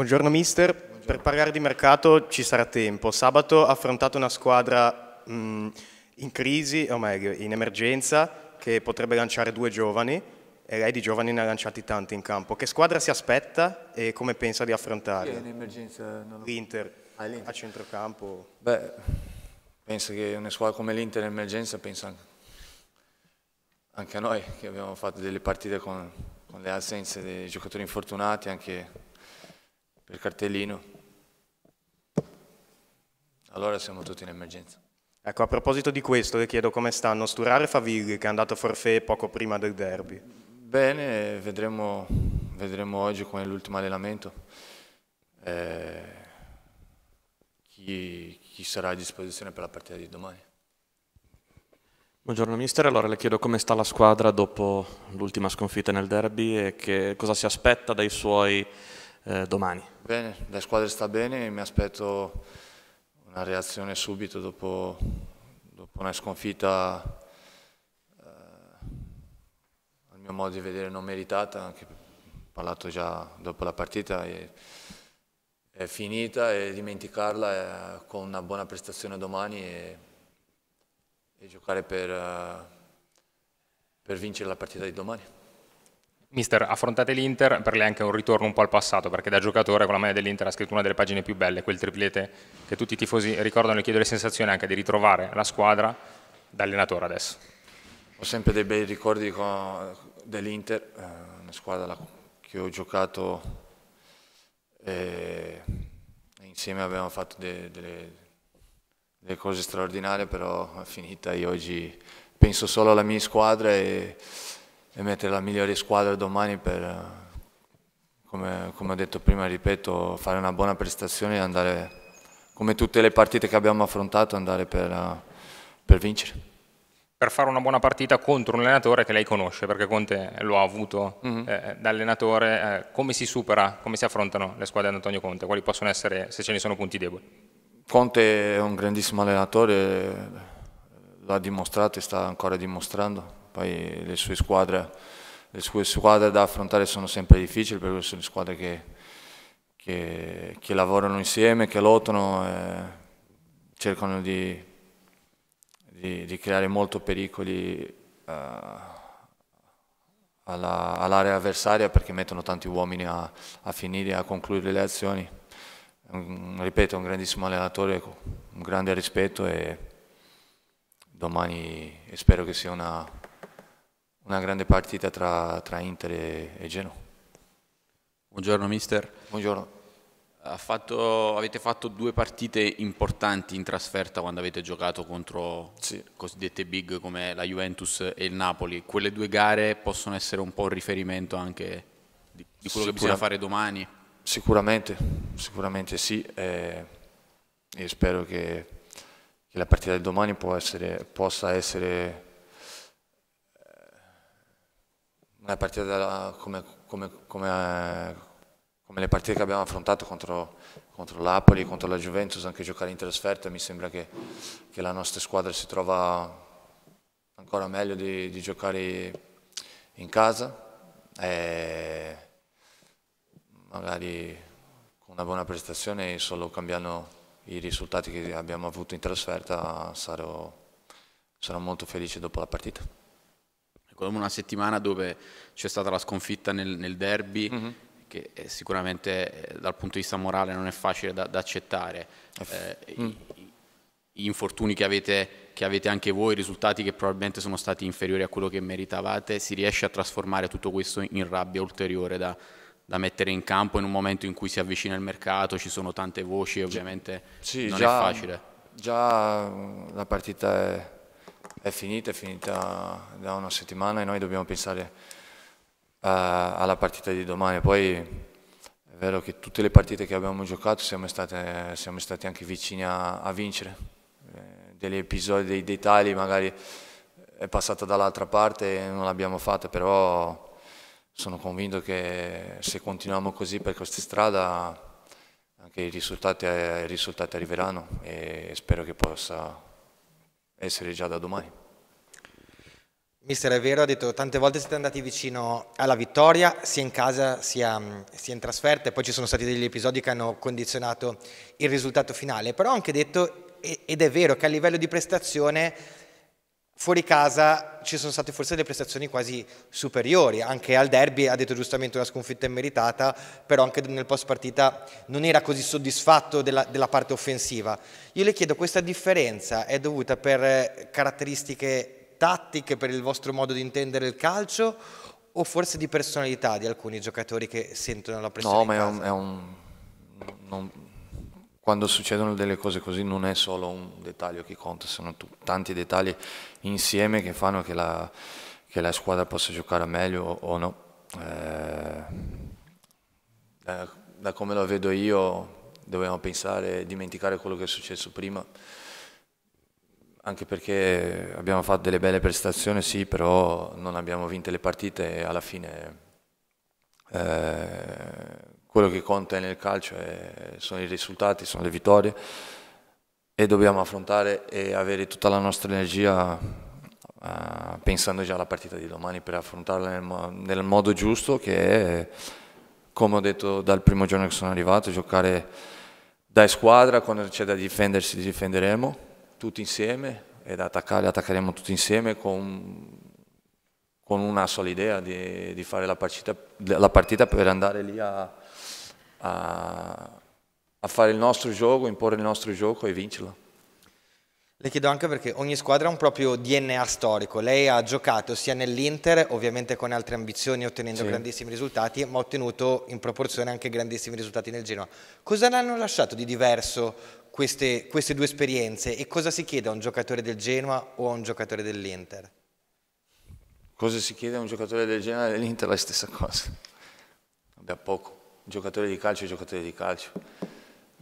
Buongiorno mister, Buongiorno. per parlare di mercato ci sarà tempo. Sabato ha affrontato una squadra mh, mm, in crisi, o meglio in emergenza, che potrebbe lanciare due giovani e lei di giovani ne ha lanciati tanti in campo. Che squadra si aspetta e come pensa di affrontarla? in emergenza? Ho... Ah, L'Inter, a centrocampo. Beh, penso che una squadra come l'Inter in emergenza pensa anche anche a noi che abbiamo fatto delle partite con, con le assenze dei giocatori infortunati, anche per cartellino. Allora siamo tutti in emergenza. Ecco, a proposito di questo, le chiedo come stanno Sturare e Favilli, che è andato a forfè poco prima del derby. Bene, vedremo, vedremo oggi come l'ultimo allenamento. Eh, chi, chi sarà a disposizione per la partita di domani. Buongiorno mister, allora le chiedo come sta la squadra dopo l'ultima sconfitta nel derby e che cosa si aspetta dai suoi eh, domani. Bene, la squadra sta bene, mi aspetto una reazione subito dopo, dopo una sconfitta eh, al mio modo di vedere non meritata, anche parlato già dopo la partita. E, è finita e dimenticarla eh, con una buona prestazione domani e, e giocare per, uh, per vincere la partita di domani. Mister, affrontate l'Inter, per lei è anche un ritorno un po' al passato, perché da giocatore con la maglia dell'Inter ha scritto una delle pagine più belle, quel triplete che tutti i tifosi ricordano e chiedo le sensazioni anche di ritrovare la squadra da allenatore adesso. Ho sempre dei bei ricordi dell'Inter, eh, una squadra che ho giocato e insieme abbiamo fatto delle, delle cose straordinarie, però è finita Io oggi penso solo alla mia squadra e e mettere la migliore squadra domani per, eh, come, come ho detto prima, ripeto, fare una buona prestazione e andare, come tutte le partite che abbiamo affrontato, andare per, eh, per vincere per fare una buona partita contro un allenatore che lei conosce, perché Conte lo ha avuto mm -hmm. eh, da allenatore, eh, come si supera, come si affrontano le squadre di Antonio Conte, quali possono essere, se ce ne sono punti deboli? Conte è un grandissimo allenatore, l'ha dimostrato e sta ancora dimostrando, poi le sue squadre, le sue squadre da affrontare sono sempre difficili perché sono squadre che, che, che lavorano insieme, che lottano, eh, cercano di, di, di, creare molto pericoli eh, all'area all avversaria perché mettono tanti uomini a, a finire, a concludere le azioni. Un, ripeto, un grandissimo allenatore, un grande rispetto e domani spero che sia una, una grande partita tra, tra Inter e, e Genoa. Buongiorno mister. Buongiorno. Fatto, avete fatto due partite importanti in trasferta quando avete giocato contro sì. cosiddette big come la Juventus e il Napoli. Quelle due gare possono essere un po' un riferimento anche di, di quello che bisogna fare domani? Sicuramente, sicuramente sì. Eh, e spero che, che, la partita del domani essere, possa essere una partita della, come, come, come, come, le partite che abbiamo affrontato contro, contro l'Apoli, contro la Juventus, anche giocare in trasferta, mi sembra che, che la nostra squadra si trova ancora meglio di, di giocare in casa e magari con una buona prestazione solo cambiando i risultati che abbiamo avuto in trasferta sarò, sarò molto felice dopo la partita come una settimana dove c'è stata la sconfitta nel, nel derby, mm -hmm. che eh, sicuramente eh, dal punto di vista morale non è facile da, da accettare. Eh, mm. i, gli infortuni che avete, che avete, anche voi, i risultati che probabilmente sono stati inferiori a quello che meritavate, si riesce a trasformare tutto questo in rabbia ulteriore da, da mettere in campo in un momento in cui si avvicina il mercato, ci sono tante voci, ovviamente sì, non già, è facile. Già la partita è è finita, è finita da una settimana e noi dobbiamo pensare uh, alla partita di domani. Poi è vero che tutte le partite che abbiamo giocato siamo, state, siamo stati anche vicini a, a vincere. Eh, degli episodi, dei dettagli magari è passata dall'altra parte e non l'abbiamo fatta, però sono convinto che se continuiamo così per questa strada anche i risultati, i risultati arriveranno e spero che possa essere già da domani. Mister, è vero, ha detto tante volte siete andati vicino alla vittoria, sia in casa sia, mm, sia in trasferta, e poi ci sono stati degli episodi che hanno condizionato il risultato finale, però ha anche detto, ed è vero, che a livello di prestazione fuori casa ci sono state forse delle prestazioni quasi superiori, anche al derby ha detto giustamente una sconfitta immeritata, però anche nel post partita non era così soddisfatto della, della parte offensiva. Io le chiedo, questa differenza è dovuta per eh, caratteristiche tattiche, per il vostro modo di intendere il calcio o forse di personalità di alcuni giocatori che sentono la pressione? No, ma è un... È un non quando succedono delle cose così non è solo un dettaglio che conta, sono tanti dettagli insieme che fanno che la, che la squadra possa giocare meglio o, no. Eh, eh, da come lo vedo io dobbiamo pensare, dimenticare quello che è successo prima, anche perché abbiamo fatto delle belle prestazioni, sì, però non abbiamo vinto le partite e alla fine... Eh, quello che conta nel calcio è, sono i risultati, sono le vittorie e dobbiamo affrontare e avere tutta la nostra energia uh, pensando già alla partita di domani per affrontarla nel, nel, modo giusto che è, come ho detto dal primo giorno che sono arrivato, giocare da squadra, quando c'è da difendersi difenderemo tutti insieme e da attaccare attaccheremo tutti insieme con, con una sola idea di, di fare la partita, la partita per andare lì a a, a fare il nostro gioco, imporre il nostro gioco e vincerlo. Le chiedo anche perché ogni squadra ha un proprio DNA storico. Lei ha giocato sia nell'Inter, ovviamente con altre ambizioni, ottenendo sì. grandissimi risultati, ma ha ottenuto in proporzione anche grandissimi risultati nel Genoa. Cosa ne hanno lasciato di diverso queste, queste due esperienze e cosa si chiede a un giocatore del Genoa o a un giocatore dell'Inter? Cosa si chiede a un giocatore del Genoa e dell'Inter? La stessa cosa, da poco giocatore di calcio è giocatore di calcio.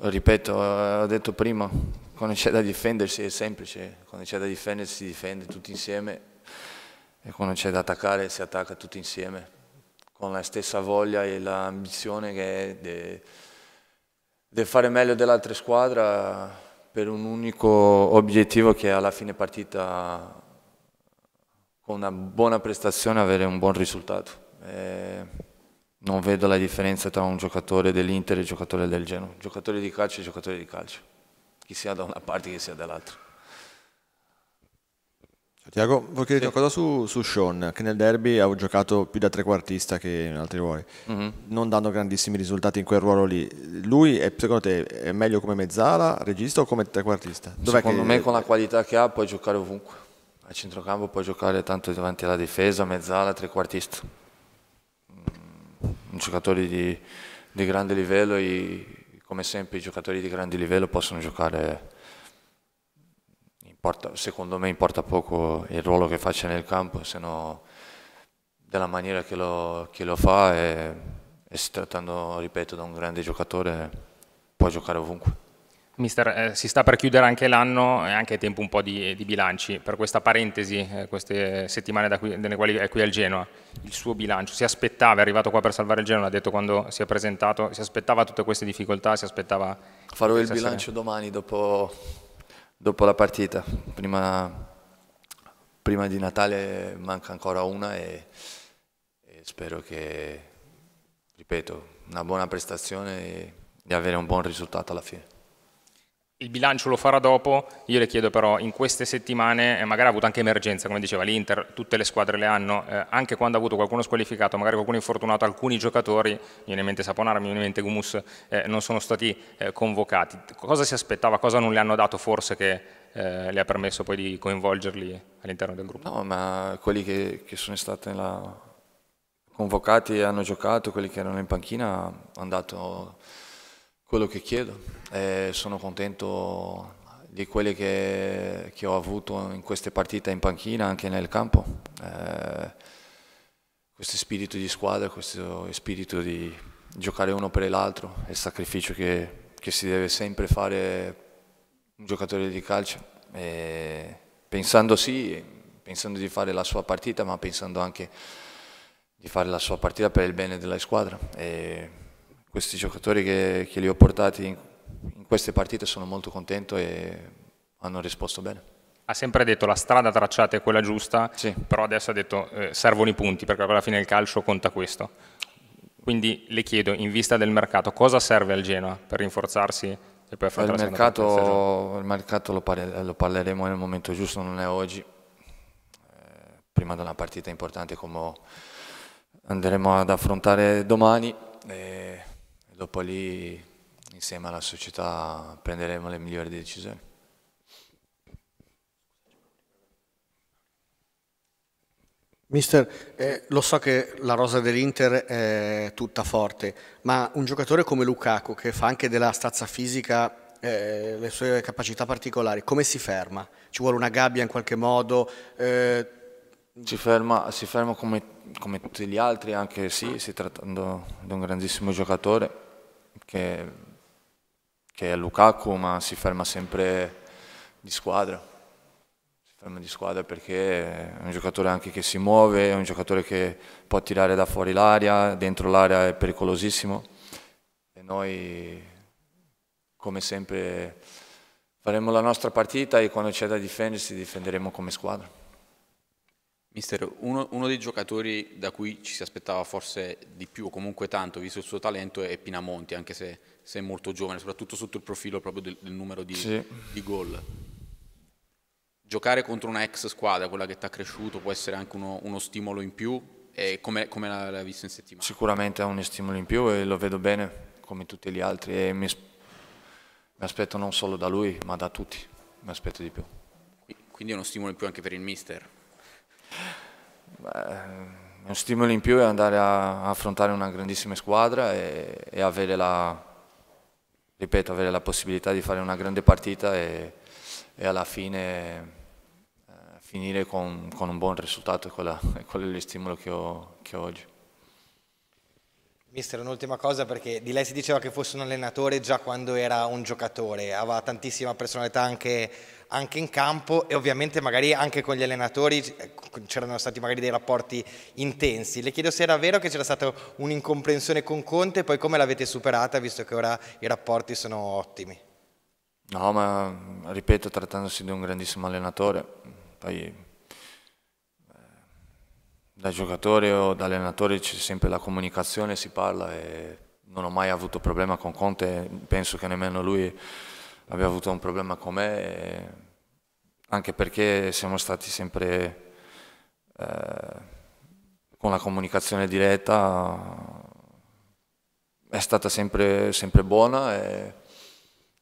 ripeto, eh, ho detto prima, quando c'è da difendersi è semplice, quando c'è da difendersi si difende tutti insieme e quando c'è da attaccare si attacca tutti insieme, con la stessa voglia e l'ambizione che è di, fare meglio dell'altra squadra per un unico obiettivo che alla fine partita con una buona prestazione avere un buon risultato. E eh, non vedo la differenza tra un giocatore dell'Inter e un giocatore del Genoa. Giocatore di calcio e giocatore di calcio. Chi sia da una parte, chi sia dall'altra. Tiago, vuoi chiederti sì. una cosa su, su, Sean, che nel derby ha giocato più da trequartista che in altri ruoli, mm -hmm. non dando grandissimi risultati in quel ruolo lì. Lui, è, secondo te, è meglio come mezzala, regista o come trequartista? secondo che... me con la qualità che ha puoi giocare ovunque. A centrocampo puoi giocare tanto davanti alla difesa, mezzala, trequartista giocatori di, di grande livello e come sempre i giocatori di grande livello possono giocare, importa, secondo me importa poco il ruolo che faccia nel campo, se no della maniera che lo, che lo fa e, e si trattando, ripeto, da un grande giocatore può giocare ovunque. Mister, eh, si sta per chiudere anche l'anno e anche tempo un po' di, di bilanci. Per questa parentesi, eh, queste settimane qui, nelle quali è qui al Genoa, il suo bilancio, si aspettava, è arrivato qua per salvare il Genoa, l'ha detto quando si è presentato, si aspettava tutte queste difficoltà, si aspettava... Farò il bilancio sera. domani dopo, dopo, la partita, prima, prima, di Natale manca ancora una e, e spero che, ripeto, una buona prestazione e di avere un buon risultato alla fine il bilancio lo farà dopo, io le chiedo però in queste settimane, eh, magari ha avuto anche emergenza, come diceva l'Inter, tutte le squadre le hanno, eh, anche quando ha avuto qualcuno squalificato, magari qualcuno infortunato, alcuni giocatori, mi viene in mente Saponara, mi viene in mente Gumus, eh, non sono stati eh, convocati. Cosa si aspettava, cosa non le hanno dato forse che eh, le ha permesso poi di coinvolgerli all'interno del gruppo? No, ma quelli che, che sono stati la... convocati hanno giocato, quelli che erano in panchina hanno dato quello che chiedo e sono contento di quelle che, che, ho avuto in queste partite in panchina, anche nel campo. Eh, questo spirito di squadra, questo spirito di giocare uno per l'altro, il sacrificio che, che, si deve sempre fare un giocatore di calcio. E pensando sì, pensando di fare la sua partita, ma pensando anche di fare la sua partita per il bene della squadra. E questi giocatori che, che li ho portati in, in queste partite sono molto contento e hanno risposto bene ha sempre detto la strada tracciata è quella giusta, sì. però adesso ha detto eh, servono i punti perché alla fine il calcio conta questo. Quindi le chiedo, in vista del mercato, cosa serve al Genoa per rinforzarsi e per fare il mercato, il mercato lo, parle, lo, parleremo nel momento giusto, non è oggi. Eh, prima di una partita importante come andremo ad affrontare domani. Eh, dopo lì insieme alla società prenderemo le migliori decisioni. Mister, eh, lo so che la rosa dell'Inter è tutta forte, ma un giocatore come Lukaku, che fa anche della stazza fisica eh, le sue capacità particolari, come si ferma? Ci vuole una gabbia in qualche modo? Eh... Si ferma, si ferma come, come, tutti gli altri, anche sì, si trattando di un grandissimo giocatore che, che è Lukaku ma si ferma sempre di squadra, si ferma di squadra perché è un giocatore anche che si muove, è un giocatore che può tirare da fuori l'aria, dentro l'area è pericolosissimo e noi come sempre faremo la nostra partita e quando c'è da difendersi difenderemo come squadra. Mister, uno, uno, dei giocatori da cui ci si aspettava forse di più, o comunque tanto, visto il suo talento, è Pinamonti, anche se, se è molto giovane, soprattutto sotto il profilo proprio del, del numero di, sì. di gol. Giocare contro una ex squadra, quella che ti ha cresciuto, può essere anche uno, uno stimolo in più? come, come l'ha visto in settimana? Sicuramente è uno stimolo in più e lo vedo bene, come tutti gli altri, e mi, mi aspetto non solo da lui, ma da tutti, mi aspetto di più. Quindi è uno stimolo in più anche per il mister? Beh, un stimolo in più è andare a affrontare una grandissima squadra e, e avere, la, ripeto, avere, la, possibilità di fare una grande partita e, e alla fine eh, finire con, con, un buon risultato, quello, quello è lo stimolo che ho, che ho oggi. Mister, un'ultima cosa perché di lei si diceva che fosse un allenatore già quando era un giocatore, aveva tantissima personalità anche anche in campo e ovviamente magari anche con gli allenatori eh, c'erano stati magari dei rapporti intensi. Le chiedo se era vero che c'era stata un'incomprensione con Conte e poi come l'avete superata visto che ora i rapporti sono ottimi. No, ma ripeto, trattandosi di un grandissimo allenatore, poi eh, da giocatore o da allenatore c'è sempre la comunicazione, si parla e non ho mai avuto problema con Conte, penso che nemmeno lui abbia avuto un problema con me anche perché siamo stati sempre eh, con la comunicazione diretta, è stata sempre, sempre buona e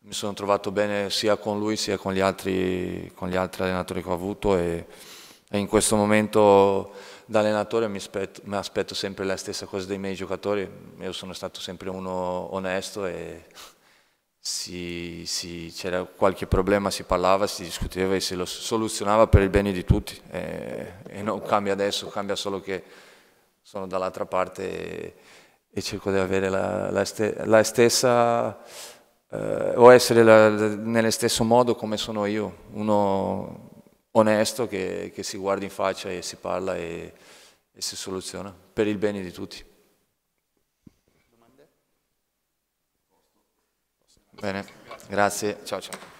mi sono trovato bene sia con lui sia con gli altri, con gli altri allenatori che ho avuto e, e in questo momento da allenatore mi aspetto, mi aspetto sempre la stessa cosa dei miei giocatori, io sono stato sempre uno onesto e si, si, c'era qualche problema, si parlava, si discuteva e si lo soluzionava per il bene di tutti eh, e non cambia adesso, cambia solo che sono dall'altra parte e, e, cerco di avere la, la, ste, la stessa eh, o essere la, nello stesso modo come sono io, uno onesto che, che si guarda in faccia e si parla e, e si soluziona per il bene di tutti. Bene, grazie, ciao ciao.